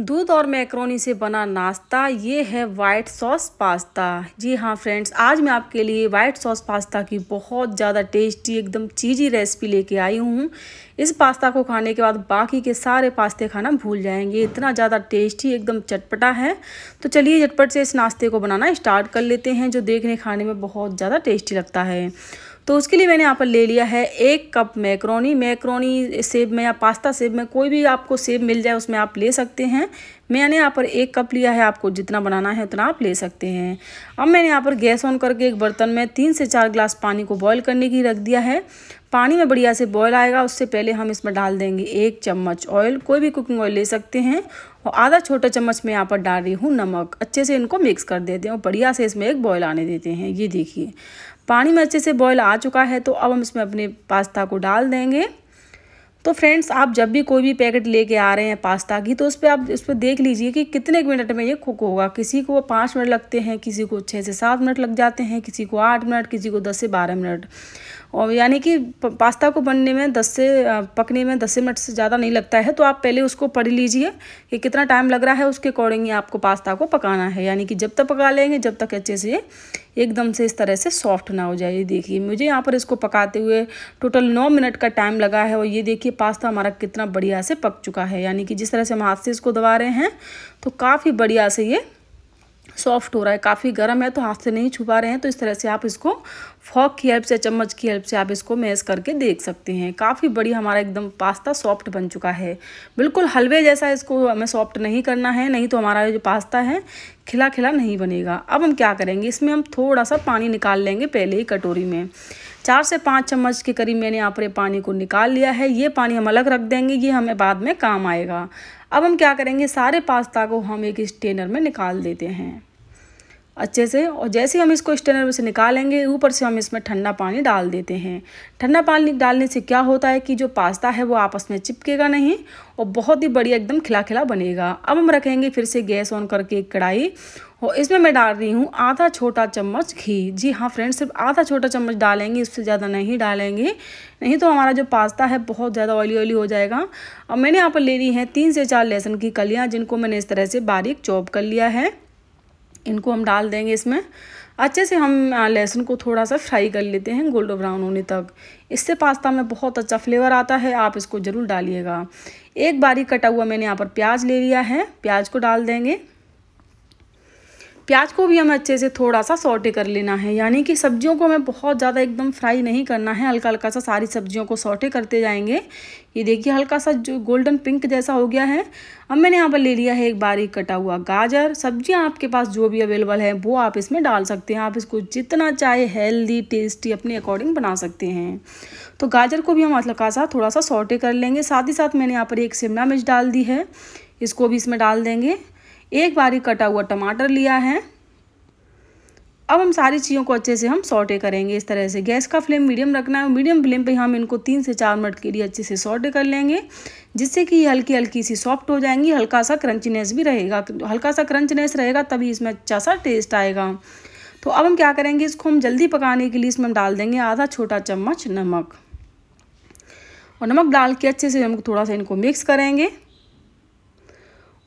दूध और मैक्रोनी से बना नाश्ता ये है वाइट सॉस पास्ता जी हाँ फ्रेंड्स आज मैं आपके लिए वाइट सॉस पास्ता की बहुत ज़्यादा टेस्टी एकदम चीज़ी रेसिपी लेके आई हूँ इस पास्ता को खाने के बाद बाकी के सारे पास्ते खाना भूल जाएंगे इतना ज़्यादा टेस्टी एकदम चटपटा है तो चलिए झटपट से इस नाश्ते को बनाना स्टार्ट कर लेते हैं जो देखने खाने में बहुत ज़्यादा टेस्टी लगता है तो उसके लिए मैंने यहाँ पर ले लिया है एक कप मैक्रोनी मैक्रोनी सेब में या पास्ता सेब में कोई भी आपको सेब मिल जाए उसमें आप ले सकते हैं मैंने यहाँ पर एक कप लिया है आपको जितना बनाना है उतना आप ले सकते हैं अब मैंने यहाँ पर गैस ऑन करके एक बर्तन में तीन से चार ग्लास पानी को बॉयल करने की रख दिया है पानी में बढ़िया से बॉयल आएगा उससे पहले हम इसमें डाल देंगे एक चम्मच ऑयल कोई भी कुकिंग ऑयल ले सकते हैं और आधा छोटा चम्मच मैं यहाँ पर डाल रही हूँ नमक अच्छे से इनको मिक्स कर देते हैं और बढ़िया से इसमें एक बॉयल आने देते हैं ये देखिए पानी में अच्छे से बॉयल आ चुका है तो अब हम इसमें अपने पास्ता को डाल देंगे तो फ्रेंड्स आप जब भी कोई भी पैकेट लेके आ रहे हैं पास्ता की तो उस पर आप उस पर देख लीजिए कि कितने मिनट में ये कुक होगा किसी को पाँच मिनट लगते हैं किसी को छः से सात मिनट लग जाते हैं किसी को आठ मिनट किसी को दस से बारह मिनट और यानी कि पास्ता को बनने में दस से पकने में दस मिनट से ज़्यादा नहीं लगता है तो आप पहले उसको पढ़ लीजिए कि कितना टाइम लग रहा है उसके अकॉर्डिंग ही आपको पास्ता को पकाना है यानी कि जब तक पका लेंगे जब तक अच्छे से एकदम से इस तरह से सॉफ्ट ना हो जाए ये देखिए मुझे यहाँ पर इसको पकाते हुए टोटल नौ मिनट का टाइम लगा है और ये देखिए पास्ता हमारा कितना बढ़िया से पक चुका है यानी कि जिस तरह से हम हाथ से इसको दबा रहे हैं तो काफ़ी बढ़िया से ये सॉफ्ट हो रहा है काफ़ी गर्म है तो हाथ से नहीं छुपा रहे हैं तो इस तरह से आप इसको फॉक की हेल्प से चम्मच की हेल्प से आप इसको मैश करके देख सकते हैं काफ़ी बड़ी हमारा एकदम पास्ता सॉफ्ट बन चुका है बिल्कुल हलवे जैसा इसको हमें सॉफ्ट नहीं करना है नहीं तो हमारा जो पास्ता है खिला खिला नहीं बनेगा अब हम क्या करेंगे इसमें हम थोड़ा सा पानी निकाल लेंगे पहले ही कटोरी में चार से पाँच चम्मच के करीब मैंने यहाँ पर पानी को निकाल लिया है ये पानी हम अलग रख देंगे ये हमें बाद में काम आएगा अब हम क्या करेंगे सारे पास्ता को हम एक स्टेनर में निकाल देते हैं अच्छे से और जैसे हम इसको स्टेनर में से निकालेंगे ऊपर से हम इसमें ठंडा पानी डाल देते हैं ठंडा पानी डालने से क्या होता है कि जो पास्ता है वो आपस में चिपकेगा नहीं और बहुत ही बढ़िया एकदम खिला खिला बनेगा अब हम रखेंगे फिर से गैस ऑन करके एक कढ़ाई और इसमें मैं डाल रही हूँ आधा छोटा चम्मच घी जी हाँ फ्रेंड्स सिर्फ आधा छोटा चम्मच डालेंगे इससे ज़्यादा नहीं डालेंगे नहीं तो हमारा जो पास्ता है बहुत ज़्यादा ऑयली ऑयली हो जाएगा और मैंने यहाँ पर ले ली है तीन से चार लहसुन की कलियाँ जिनको मैंने इस तरह से बारीक चॉप कर लिया है इनको हम डाल देंगे इसमें अच्छे से हम लहसुन को थोड़ा सा फ्राई कर लेते हैं गोल्ड ब्राउन होने तक इससे पास्ता में बहुत अच्छा फ्लेवर आता है आप इसको ज़रूर डालिएगा एक बारीक कटा हुआ मैंने यहाँ पर प्याज ले लिया है प्याज को डाल देंगे प्याज को भी हमें अच्छे से थोड़ा सा सॉटे कर लेना है यानी कि सब्जियों को हमें बहुत ज़्यादा एकदम फ्राई नहीं करना है हल्का हल्का सा सारी सब्जियों को सॉटे करते जाएंगे ये देखिए हल्का सा जो गोल्डन पिंक जैसा हो गया है अब मैंने यहाँ पर ले लिया है एक बारीक कटा हुआ गाजर सब्जियाँ आपके पास जो भी अवेलेबल है वो आप इसमें डाल सकते हैं आप इसको जितना चाहे हेल्दी टेस्टी अपने अकॉर्डिंग बना सकते हैं तो गाजर को भी हम हल्का सा थोड़ा सा सॉटे कर लेंगे साथ ही साथ मैंने यहाँ पर एक शिमला मिर्च डाल दी है इसको भी इसमें डाल देंगे एक बारी कटा हुआ टमाटर लिया है अब हम सारी चीज़ों को अच्छे से हम सॉटे करेंगे इस तरह से गैस का फ्लेम मीडियम रखना है मीडियम फ्लेम पे हम इनको तीन से चार मिनट के लिए अच्छे से सॉटे कर लेंगे जिससे कि ये हल्की हल्की सी सॉफ्ट हो जाएंगी हल्का सा क्रंचीनेस भी रहेगा हल्का सा क्रंचनेस रहेगा तभी इसमें अच्छा सा टेस्ट आएगा तो अब हम क्या करेंगे इसको हम जल्दी पकाने के लिए इसमें हम डाल देंगे आधा छोटा चम्मच नमक और नमक डाल के अच्छे से हम थोड़ा सा इनको मिक्स करेंगे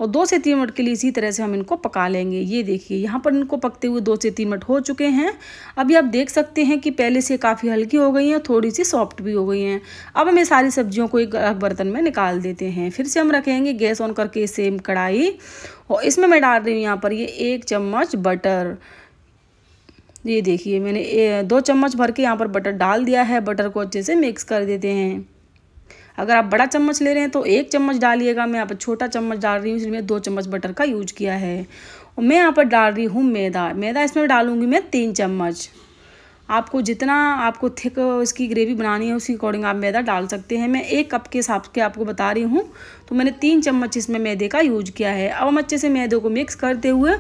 और दो से तीन मिनट के लिए इसी तरह से हम इनको पका लेंगे ये देखिए यहाँ पर इनको पकते हुए दो से तीन मिनट हो चुके हैं अभी आप देख सकते हैं कि पहले से काफ़ी हल्की हो गई हैं थोड़ी सी सॉफ्ट भी हो गई हैं अब हम ये सारी सब्जियों को एक अलग बर्तन में निकाल देते हैं फिर से हम रखेंगे गैस ऑन करके सेम कढ़ाई और इसमें मैं डाल रही हूँ यहाँ पर ये एक चम्मच बटर ये देखिए मैंने दो चम्मच भर के यहाँ पर बटर डाल दिया है बटर को अच्छे से मिक्स कर देते हैं अगर आप बड़ा चम्मच ले रहे हैं तो एक चम्मच डालिएगा मैं यहाँ पर छोटा चम्मच डाल रही हूँ इसलिए दो चम्मच बटर का यूज किया है और मैं यहाँ पर डाल रही हूँ मैदा मैदा इसमें डालूँगी मैं तीन चम्मच आपको जितना आपको थिक इसकी ग्रेवी बनानी है उसके अकॉर्डिंग आप मैदा डाल सकते हैं मैं एक कप के हिसाब के आपको बता रही हूँ तो मैंने तीन चम्मच इसमें मैदे का यूज किया है अब हम अच्छे से मैदे को मिक्स करते हुए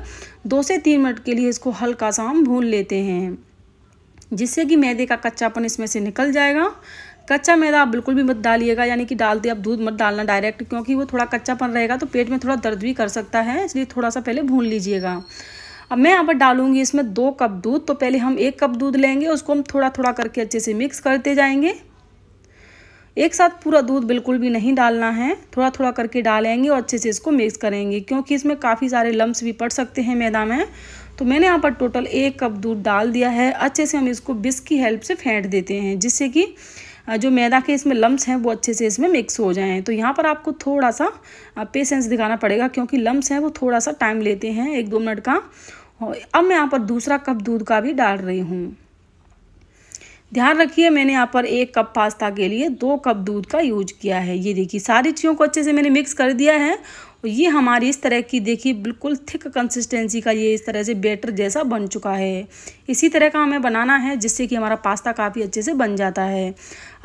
दो से तीन मिनट के लिए इसको हल्का सा हम भून लेते हैं जिससे कि मैदे का कच्चापन इसमें से निकल जाएगा कच्चा मैदा आप बिल्कुल भी मत डालिएगा यानी कि डालते आप दूध मत डालना डायरेक्ट क्योंकि वो थोड़ा कच्चापन रहेगा तो पेट में थोड़ा दर्द भी कर सकता है इसलिए थोड़ा सा पहले भून लीजिएगा अब मैं यहाँ पर डालूंगी इसमें दो कप दूध तो पहले हम एक कप दूध लेंगे उसको हम थोड़ा थोड़ा करके अच्छे से मिक्स करते जाएंगे एक साथ पूरा दूध बिल्कुल भी नहीं डालना है थोड़ा थोड़ा करके डालेंगे और अच्छे से इसको मिक्स करेंगे क्योंकि इसमें काफ़ी सारे लम्ब भी पड़ सकते हैं मैदा में तो मैंने यहाँ पर टोटल एक कप दूध डाल दिया है अच्छे से हम इसको बिस्क की हेल्प से फेंट देते हैं जिससे कि जो मैदा के इसमें लम्स हैं वो अच्छे से इसमें मिक्स हो जाएँ तो यहाँ पर आपको थोड़ा सा पेशेंस दिखाना पड़ेगा क्योंकि लम्स हैं वो थोड़ा सा टाइम लेते हैं एक दो मिनट का अब मैं यहाँ पर दूसरा कप दूध का भी डाल रही हूँ ध्यान रखिए मैंने यहाँ पर एक कप पास्ता के लिए दो कप दूध का यूज किया है ये देखिए सारी चीज़ों को अच्छे से मैंने मिक्स कर दिया है और ये हमारी इस तरह की देखिए बिल्कुल थिक कंसिस्टेंसी का ये इस तरह से बैटर जैसा बन चुका है इसी तरह का हमें बनाना है जिससे कि हमारा पास्ता काफ़ी अच्छे से बन जाता है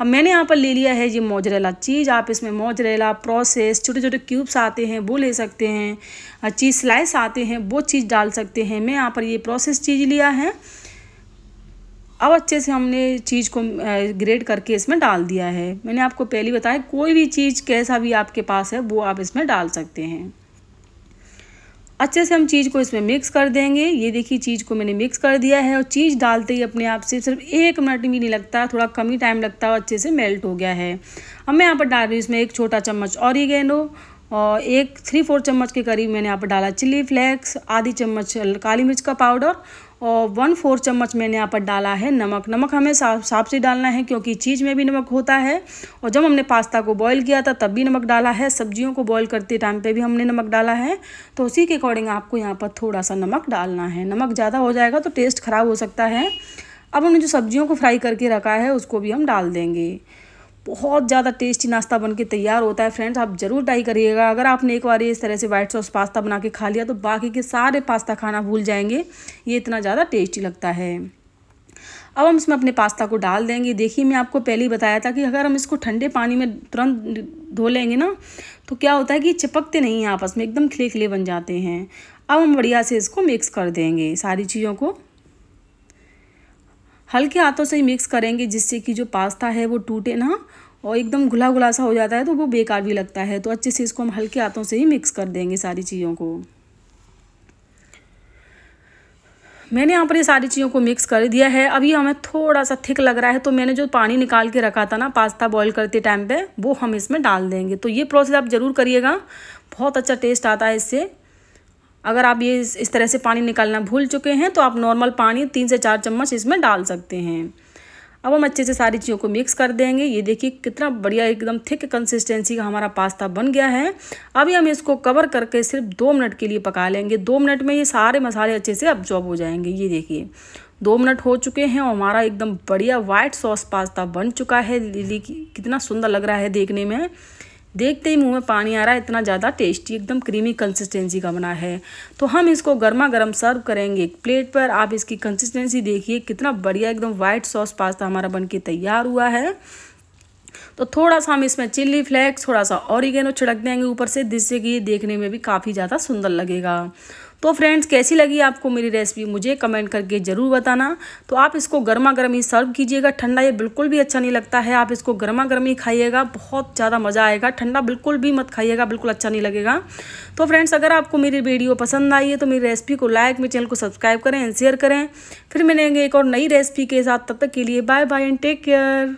अब मैंने यहाँ पर ले लिया है ये मोजरेला चीज़ आप इसमें मोजरेला प्रोसेस छोटे छोटे क्यूब्स आते हैं वो ले सकते हैं चीज़ स्लाइस आते हैं वो चीज़ डाल सकते हैं मैं यहाँ पर ये प्रोसेस चीज़ लिया है अब अच्छे से हमने चीज़ को ग्रेड करके इसमें डाल दिया है मैंने आपको पहले बताया कोई भी चीज़ कैसा भी आपके पास है वो आप इसमें डाल सकते हैं अच्छे से हम चीज़ को इसमें मिक्स कर देंगे ये देखिए चीज़ को मैंने मिक्स कर दिया है और चीज़ डालते ही अपने आप से सिर्फ एक मिनट भी नहीं लगता थोड़ा कम ही टाइम लगता है अच्छे से मेल्ट हो गया है अब मैं यहाँ पर डाल रही हूँ इसमें एक छोटा चम्मच और ही और एक थ्री फोर चम्मच के करीब मैंने यहाँ पर डाला चिली फ्लेक्स आधी चम्मच काली मिर्च का पाउडर और वन फोर चम्मच मैंने यहाँ पर डाला है नमक नमक हमें साफ साफ से डालना है क्योंकि चीज़ में भी नमक होता है और जब हमने पास्ता को बॉईल किया था तब भी नमक डाला है सब्जियों को बॉईल करते टाइम पे भी हमने नमक डाला है तो उसी के अकॉर्डिंग आपको यहाँ पर थोड़ा सा नमक डालना है नमक ज़्यादा हो जाएगा तो टेस्ट ख़राब हो सकता है अब हमने जो सब्जियों को फ्राई करके रखा है उसको भी हम डाल देंगे बहुत ज़्यादा टेस्टी नाश्ता बनके तैयार होता है फ्रेंड्स आप ज़रूर ट्राई करिएगा अगर आपने एक बार इस तरह से वाइट सॉस पास्ता बना के खा लिया तो बाकी के सारे पास्ता खाना भूल जाएंगे ये इतना ज़्यादा टेस्टी लगता है अब हम इसमें अपने पास्ता को डाल देंगे देखिए मैं आपको पहले ही बताया था कि अगर हम इसको ठंडे पानी में तुरंत धो लेंगे ना तो क्या होता है कि चिपकते नहीं हैं आपस में एकदम खिले खिले बन जाते हैं अब हम बढ़िया से इसको मिक्स कर देंगे सारी चीज़ों को हल्के हाथों से ही मिक्स करेंगे जिससे कि जो पास्ता है वो टूटे ना और एकदम घुला घुला सा हो जाता है तो वो बेकार भी लगता है तो अच्छे से इसको हम हल्के हाथों से ही मिक्स कर देंगे सारी चीज़ों को मैंने यहाँ पर ये सारी चीज़ों को मिक्स कर दिया है अभी हमें थोड़ा सा थिक लग रहा है तो मैंने जो पानी निकाल के रखा था ना पास्ता बॉईल करते टाइम पे वो हम इसमें डाल देंगे तो ये प्रोसेस आप ज़रूर करिएगा बहुत अच्छा टेस्ट आता है इससे अगर आप ये इस तरह से पानी निकालना भूल चुके हैं तो आप नॉर्मल पानी तीन से चार चम्मच इसमें डाल सकते हैं अब हम अच्छे से सारी चीज़ों को मिक्स कर देंगे ये देखिए कितना बढ़िया एकदम थिक कंसिस्टेंसी का हमारा पास्ता बन गया है अभी हम इसको कवर करके सिर्फ दो मिनट के लिए पका लेंगे दो मिनट में ये सारे मसाले अच्छे से अब्जॉर्ब हो जाएंगे ये देखिए दो मिनट हो चुके हैं और हमारा एकदम बढ़िया वाइट सॉस पास्ता बन चुका है लिली कितना सुंदर लग रहा है देखने में देखते ही मुंह में पानी आ रहा है इतना ज़्यादा टेस्टी एकदम क्रीमी कंसिस्टेंसी का बना है तो हम इसको गर्मा गर्म सर्व करेंगे एक प्लेट पर आप इसकी कंसिस्टेंसी देखिए कितना बढ़िया एकदम वाइट सॉस पास्ता हमारा बन के तैयार हुआ है तो थोड़ा सा हम इसमें चिल्ली फ्लेक्स थोड़ा सा ऑरिगेनो छिड़क देंगे ऊपर से जिससे कि ये देखने में भी काफ़ी ज़्यादा सुंदर लगेगा तो फ्रेंड्स कैसी लगी आपको मेरी रेसिपी मुझे कमेंट करके ज़रूर बताना तो आप इसको गर्मा गर्म ही सर्व कीजिएगा ठंडा ये बिल्कुल भी अच्छा नहीं लगता है आप इसको गर्मा गर्म ही खाइएगा बहुत ज़्यादा मज़ा आएगा ठंडा बिल्कुल भी मत खाइएगा बिल्कुल अच्छा नहीं लगेगा तो फ्रेंड्स अगर आपको मेरी वीडियो पसंद आई है तो मेरी रेसिपी को लाइक मेरे चैनल को सब्सक्राइब करें एंड शेयर करें फिर मिलेंगे एक और नई रेसिपी के साथ तब तक के लिए bye bye and take care